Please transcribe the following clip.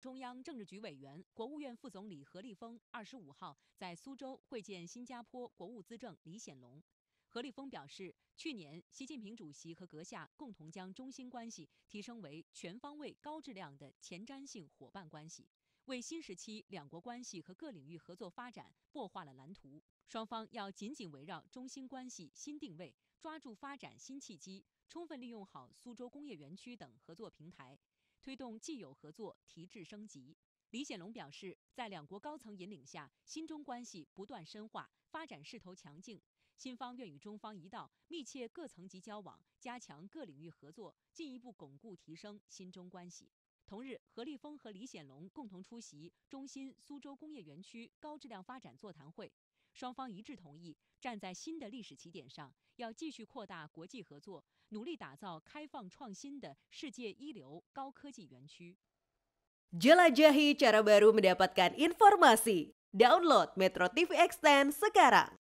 中央政治局委员、国务院副总理何立峰二十五号在苏州会见新加坡国务资政李显龙。何立峰表示，去年习近平主席和阁下共同将中新关系提升为全方位、高质量的前瞻性伙伴关系，为新时期两国关系和各领域合作发展擘画了蓝图。双方要紧紧围绕中新关系新定位，抓住发展新契机，充分利用好苏州工业园区等合作平台。推动既有合作提质升级，李显龙表示，在两国高层引领下，新中关系不断深化，发展势头强劲。新方愿与中方一道，密切各层级交往，加强各领域合作，进一步巩固提升新中关系。同日，何立峰和李显龙共同出席中新苏州工业园区高质量发展座谈会，双方一致同意，站在新的历史起点上，要继续扩大国际合作，努力打造开放创新的世界一流高科技园区。jelajahi cara baru mendapatkan informasi. download Metro TV Extend sekarang.